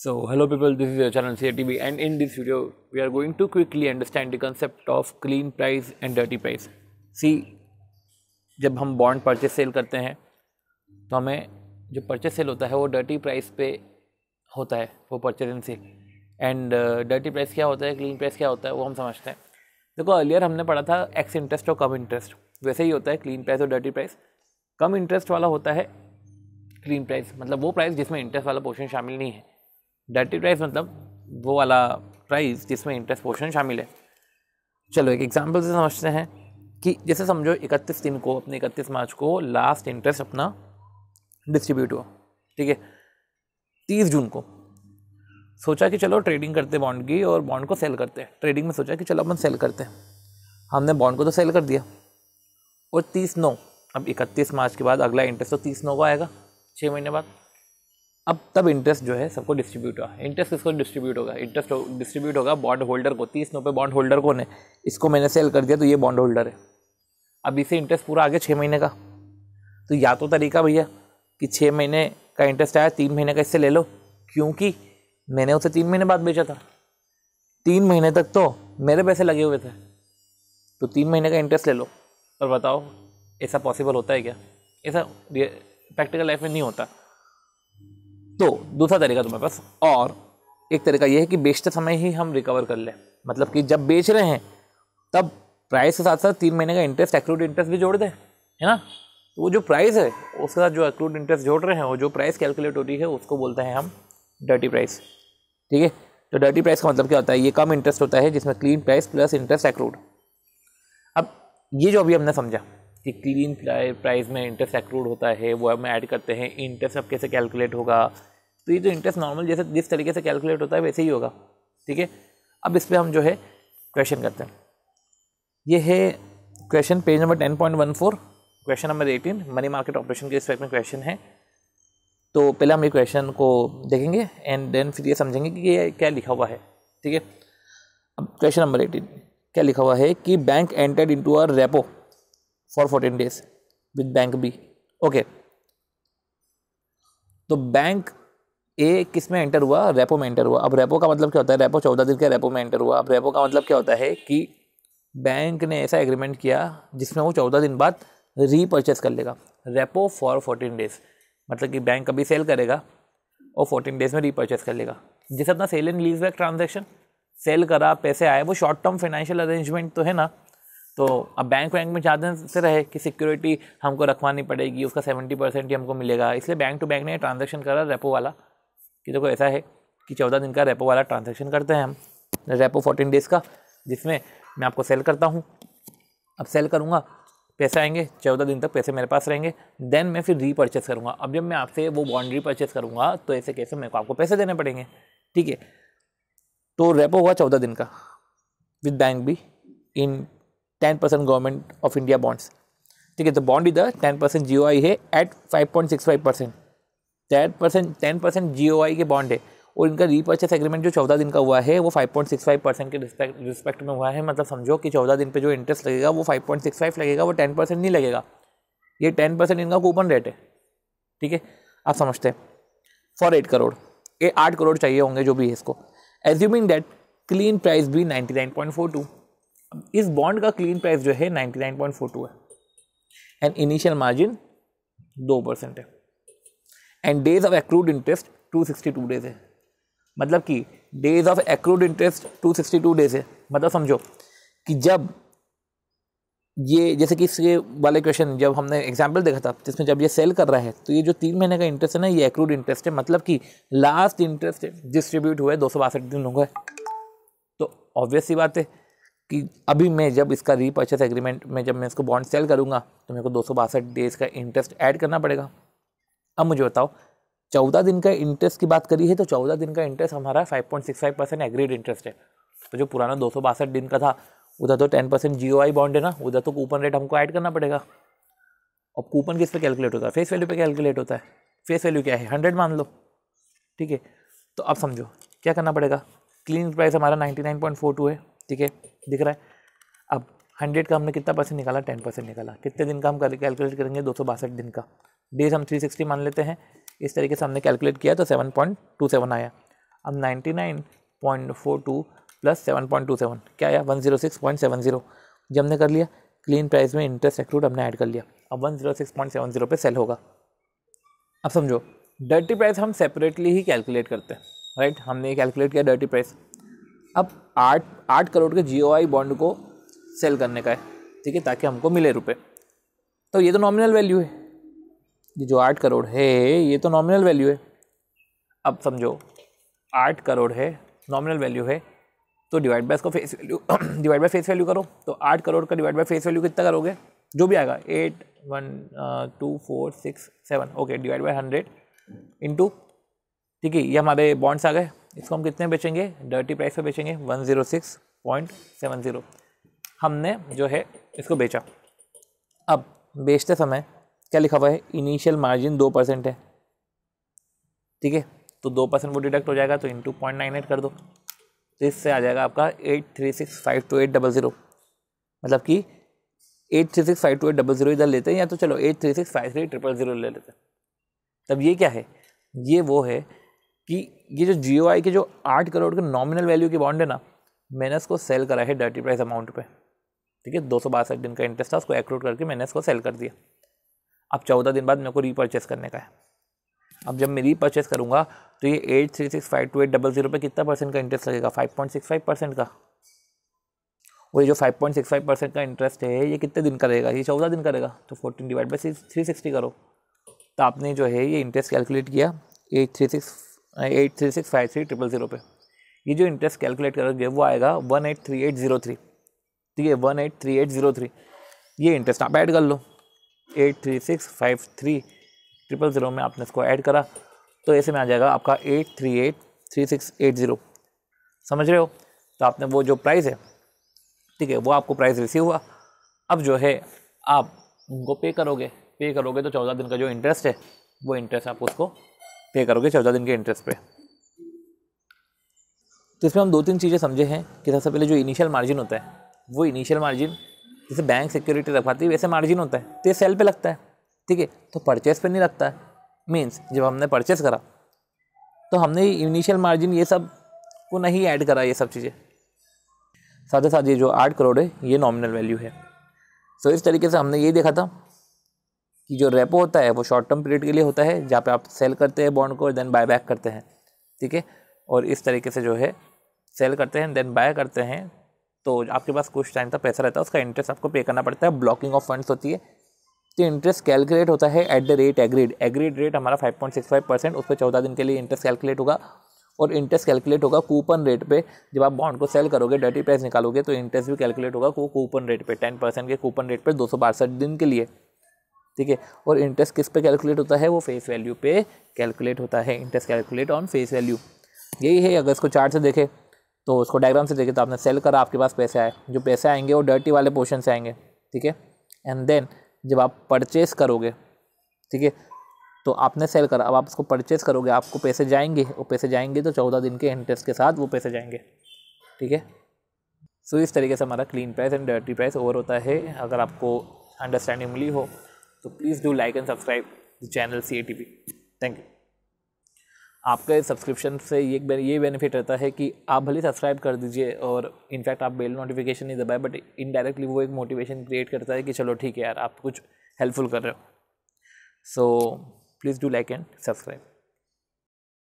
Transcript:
So hello people, this is your channel CRTB and in this video we are going to quickly understand the concept of clean price and dirty price. See, जब हम bond purchase cell करते हैं तो हमें जो purchase cell होता है वो डर्टी प्राइस पे होता है वो purchase and sale and dirty price क्या होता है क्लीन प्राइस क्या होता है वो हम समझते हैं देखो अर्लियर हमने पढ़ा था एक्स इंटरेस्ट और कम इंटरेस्ट वैसे ही होता है क्लीन प्राइस और डर्टी प्राइस कम इंटरेस्ट वाला होता है क्लीन प्राइस मतलब वो प्राइस जिसमें इंटरेस्ट वाला पोर्शन शामिल नहीं है डायरेक्टिव प्राइस मतलब वो वाला प्राइस जिसमें इंटरेस्ट पोर्शन शामिल है चलो एक एग्जाम्पल से समझते हैं कि जैसे समझो इकतीस दिन को अपने इकतीस मार्च को लास्ट इंटरेस्ट अपना डिस्ट्रीब्यूट हुआ ठीक है तीस जून को सोचा कि चलो ट्रेडिंग करते हैं बॉन्ड की और बॉन्ड को सेल करते हैं ट्रेडिंग में सोचा कि चलो अपन सेल करते हैं हमने बॉन्ड को तो सेल कर दिया और तीस नौ अब इकतीस मार्च के बाद अगला इंटरेस्ट तो तीस नौ को आएगा छः महीने बाद अब तब इंटरेस्ट जो है सबको डिस्ट्रीब्यूट हुआ इंटरेस्ट किसको डिस्ट्रीब्यूट होगा इंटरेस्ट डिस्ट्रीब्यूट होगा बॉन्ड होल्डर को तीस नौ पे बॉन्ड होल्डर कौन है इसको मैंने सेल कर दिया तो ये बॉन्ड होल्डर है अब इसे इंटरेस्ट पूरा आगे छः महीने का तो या तो तरीका भैया कि छः महीने का इंटरेस्ट आया तीन महीने का इससे ले लो क्योंकि मैंने उसे तीन महीने बाद बेचा था तीन महीने तक तो मेरे पैसे लगे हुए थे तो तीन महीने का इंटरेस्ट ले लो और बताओ ऐसा पॉसिबल होता है क्या ऐसा प्रैक्टिकल लाइफ में नहीं होता तो दूसरा तरीका तुम्हारे पास और एक तरीका यह है कि बेचते समय ही हम रिकवर कर लें मतलब कि जब बेच रहे हैं तब प्राइस के साथ साथ तीन महीने का इंटरेस्ट एक्रूड इंटरेस्ट भी जोड़ दें है ना तो वो जो प्राइस है उसके साथ जो एक्रूड इंटरेस्ट जोड़ रहे हैं और जो प्राइस कैलकुलेट होती है उसको बोलते हैं हम डर्टी प्राइस ठीक है तो डर्टी प्राइस का मतलब क्या होता है ये कम इंटरेस्ट होता है जिसमें clean price plus interest accrued अब ये जो अभी हमने समझा कि क्लीन प्राइस में इंटरेस्ट एक्रूड होता है वो हम ऐड करते हैं इंटरेस्ट अब कैसे कैलकुलेट होगा तो ये जो इंटरेस्ट नॉर्मल जैसे जिस तरीके से कैलकुलेट होता है वैसे ही होगा ठीक है अब इस पर हम जो है क्वेश्चन करते हैं ये है question page number ten point one four question number eighteen money market operation के इस में क्वेश्चन है तो पहले हम ये क्वेश्चन को देखेंगे एंड देन फिर ये समझेंगे कि ये क्या लिखा हुआ है ठीक है अब क्वेश्चन नंबर एटीन क्या लिखा हुआ है कि bank entered into a repo for fourteen days with bank B okay तो बैंक ए किस में एंटर हुआ रेपो में एंटर हुआ अब रेपो का मतलब क्या होता है रेपो चौदह दिन के रेपो में एंटर हुआ अब रेपो का मतलब क्या होता है कि बैंक ने ऐसा एग्रीमेंट किया जिसमें वो चौदह दिन बाद रीपर्चेस कर लेगा रेपो फॉर फोर्टीन डेज मतलब कि बैंक अभी सेल करेगा और फोर्टीन डेज में रीपर्चेस कर लेगा जैसे अपना sale and lease back transaction sale करा पैसे आए वो शॉर्ट टर्म फाइनेंशियल अरेंजमेंट तो है ना तो अब बैंक वैंक में ज़्यादा से रहे कि सिक्योरिटी हमको रखवानी पड़ेगी उसका सेवेंटी परसेंट ही हमको मिलेगा इसलिए बैंक टू बैंक ने ट्रांजेक्शन करा रेपो वाला कि देखो तो ऐसा है कि चौदह दिन का रेपो वाला ट्रांजेक्शन करते हैं हम रेपो फोर्टीन डेज़ का जिसमें मैं आपको सेल करता हूँ अब सेल करूँगा पैसे आएंगे चौदह दिन तक पैसे मेरे पास रहेंगे देन मैं फिर रीपर्चेस करूँगा अब जब मैं आपसे वो बॉन्ड रीपर्चेस करूँगा तो ऐसे कैसे मेरे को आपको पैसे देने पड़ेंगे ठीक है तो रेपो हुआ चौदह दिन का विद बैंक भी in ten percent government of India bonds ठीक है तो बॉन्ड इधर टेन परसेंट जी है at five point six five percent ten percent ten percent G के बॉन्ड है और इनका रीपर्चेस एग्रीमेंट जो चौदह दिन का हुआ है वो five point six five percent के रिस्पेक्ट रिस्पेक्ट में हुआ है मतलब समझो कि चौदह दिन पे जो इंटरेस्ट लगेगा वो फाइव पॉइंट सिक्स फाइव लगेगा वो टेन परसेंट नहीं लगेगा ये टेन परसेंट इनका कूपन रेट है ठीक है आप समझते हैं फॉर एट करोड़ ये आठ करोड़ चाहिए होंगे जो भी है इसको एज्यूमिंग डेट क्लीन प्राइस भी ninety nine point four two इस बॉन्ड का क्लीन प्राइस जो है 99.42 है एंड इनिशियल मार्जिन दो परसेंट है and days of accrued interest 262 days है मतलब कि days of accrued interest 262 days है मतलब समझो कि जब ये जैसे कि इसके वाले क्वेश्चन जब हमने एग्जाम्पल देखा था जिसमें जब ये सेल कर रहा है तो ये जो तीन महीने का इंटरेस्ट है ना ये एक्रूड इंटरेस्ट है मतलब कि लास्ट इंटरेस्ट डिस्ट्रीब्यूट हुआ है दो सौ बासठ दिन होंगे तो ऑब्वियस सी बात है कि अभी मैं जब इसका रीपर्चेस एग्रीमेंट में जब मैं इसको बॉन्ड सेल करूँगा तो मेरे को दो डेज़ का इंटरेस्ट ऐड करना पड़ेगा अब मुझे बताओ चौदह दिन का इंटरेस्ट की बात करी है तो चौदह दिन का इंटरेस्ट हमारा five point six five percent agreed interest है तो जो पुराना दो सौ बासठ दिन का था उधर तो ten percent G O I bond है ना उधर तो कूपन रेट हमको ऐड करना पड़ेगा और कूपन किस पे कैलकुलेट होता है फेस वैल्यू पे कैलकुलेट होता है फेस वैल्यू क्या है हंड्रेड मान लो ठीक है तो अब समझो क्या करना पड़ेगा क्लीन प्राइस हमारा ninety nine point four two है ठीक है दिख रहा है अब हंड्रेड का हमने कितना परसेंट निकाला टेन परसेंट निकाला कितने दिन का हम कैलकुलेट करेंगे दो दिन का डेज हम थ्री सिक्सटी मान लेते हैं इस तरीके से हमने कैलकुलेट किया तो सेवन पॉइंट टू सेवन आया अब ninety nine point four two plus seven point two seven क्या आया one zero six point seven zero जब हमने कर लिया क्लीन प्राइस में इंटरेस्ट एक्लूड हमने ऐड कर लिया अब one zero six point seven zero पे सेल होगा अब समझो डर्टी प्राइस हम सेपरेटली ही कैलकुलेट करते हैं राइट हमने कैलकुलेट किया डर्टी प्राइस अब आठ आठ करोड़ के जी बॉन्ड को सेल करने का है ठीक है ताकि हमको मिले रुपए तो ये तो नॉमिनल वैल्यू है ये जो आठ करोड़ है ये तो नॉमिनल वैल्यू है अब समझो आठ करोड़ है नॉमिनल वैल्यू है तो डिवाइड बाय इसको face value divide by face value करो तो आठ करोड़ का डिवाइड बाय फेस वैल्यू कितना करोगे जो भी आएगा eight one two four six seven okay divide by hundred into ठीक है ये हमारे बॉन्ड्स आ गए इसको हम कितने बेचेंगे डर्टी प्राइस पे बेचेंगे one zero six point seven zero हमने जो है इसको बेचा अब बेचते समय क्या लिखा हुआ है इनिशियल मार्जिन दो परसेंट है ठीक है तो दो परसेंट वो डिडक्ट हो जाएगा तो इंटू पॉइंट नाइन एट कर दो तो इससे आ जाएगा आपका eight three six five two eight double zero मतलब कि eight three six five two eight double zero इधर लेते हैं या तो चलो eight three six five three triple zero ले लेते हैं तब ये क्या है ये वो है कि ये जो जियो आई के जो आठ करोड़ के नॉमिनल वैल्यू की बॉन्ड है ना मैंने इसको सेल करा है डर्टी प्राइस अमाउंट पे ठीक है दो सौ बासठ दिन का इंटरेस्ट था उसको एक्रूट करके मैंने इसको सेल कर दिया अब चौदह दिन बाद मेरे को रीपर्चेस करने का है अब जब मैं रीपर्चेस करूँगा तो ये eight three six five two eight double zero पर कितना परसेंट का इंटरेस्ट लगेगा five point six five percent का वो ये जो five point six five percent का इंटरेस्ट है ये कितने दिन का रहेगा ये चौदह दिन का रहेगा तो fourteen divide by three sixty करो तो आपने जो है ये इंटरेस्ट कैलकुलेट किया eight three six eight three six five three triple zero पर ये जो इंटरेस्ट कैलकुलेट करोगे वो आएगा one eight three eight zero three ठीक है one eight three eight zero three ये इंटरेस्ट आप ऐड कर लो eight three six five three triple zero में आपने इसको ऐड करा तो ऐसे में आ जाएगा आपका eight three eight three six eight zero समझ रहे हो तो आपने वो जो प्राइस है ठीक है वो आपको प्राइस रिसीव हुआ अब जो है आप उनको पे करोगे पे करोगे तो चौदह दिन का जो इंटरेस्ट है वो इंटरेस्ट आप उसको पे करोगे चौदह दिन के इंटरेस्ट पे तो इसमें हम दो तीन चीज़ें समझे हैं कि सबसे पहले जो इनिशियल मार्जिन होता है वो इनिशियल मार्जिन जैसे बैंक सिक्योरिटी रखवाती है वैसे मार्जिन होता है तो ये सेल पे लगता है ठीक है तो परचेस पे नहीं लगता है मीन्स जब हमने परचेस करा तो हमने इनिशियल मार्जिन ये सब को नहीं ऐड करा ये सब चीज़ें साथ ही साथ ये जो आठ करोड़ है ये नॉमिनल वैल्यू है सो so, इस तरीके से हमने ये देखा था कि जो रेपो होता है वो शॉर्ट टर्म पीरियड के लिए होता है जहाँ पे आप सेल करते हैं बॉन्ड को और देन बाय बैक करते हैं ठीक है और इस तरीके से जो है सेल करते हैं देन बाय करते हैं तो आपके पास कुछ टाइम तक पैसा रहता है उसका इंटरेस्ट आपको पे करना पड़ता है ब्लॉकिंग ऑफ फंड्स होती है तो इंटरेस्ट कैलकुलेट होता है at the rate agreed agreed rate हमारा five point six five percent उस पर चौदह दिन के लिए इंटरेस्ट कैलकुलेट होगा और इंटरेस्ट कैलकुलेट होगा कूपन रेट पे जब आप बॉन्ड को सेल करोगे डर्टी प्राइस निकालोगे तो इंटरेस्ट भी कैलकुलेट होगा वो कूपन रेट पे टेन परसेंट के कूपन रेट पे दो सौ बासठ दिन के लिए ठीक है और इंटरेस्ट किस पे कैलकुलेट होता है वो फेस वैल्यू पे कैलकुलेट होता है interest calculate on face value यही है अगर इसको चार्ट से देखें तो उसको डायग्राम से देखें तो आपने सेल करा आपके पास पैसे आए जो पैसे आएंगे वो डर्टी वाले पोर्शन से आएंगे ठीक है एंड देन जब आप परचेस करोगे ठीक है तो आपने सेल करा अब आप उसको परचेस करोगे आपको पैसे जाएंगे वो पैसे जाएंगे तो चौदह दिन के इंटरेस्ट के साथ वो पैसे जाएंगे ठीक है सो इस तरीके से हमारा clean price and dirty price over होता है अगर आपको अंडरस्टैंडिंग मिली हो तो please do like and subscribe the channel C A T P thank you आपके सब्सक्रिप्शन से ये ये बेनिफिट रहता है कि आप भले सब्सक्राइब कर दीजिए और इनफैक्ट आप बेल नोटिफिकेशन नहीं दबाए बट इनडायरेक्टली वो एक मोटिवेशन क्रिएट करता है कि चलो ठीक है यार आप कुछ हेल्पफुल कर रहे हो so please do like and subscribe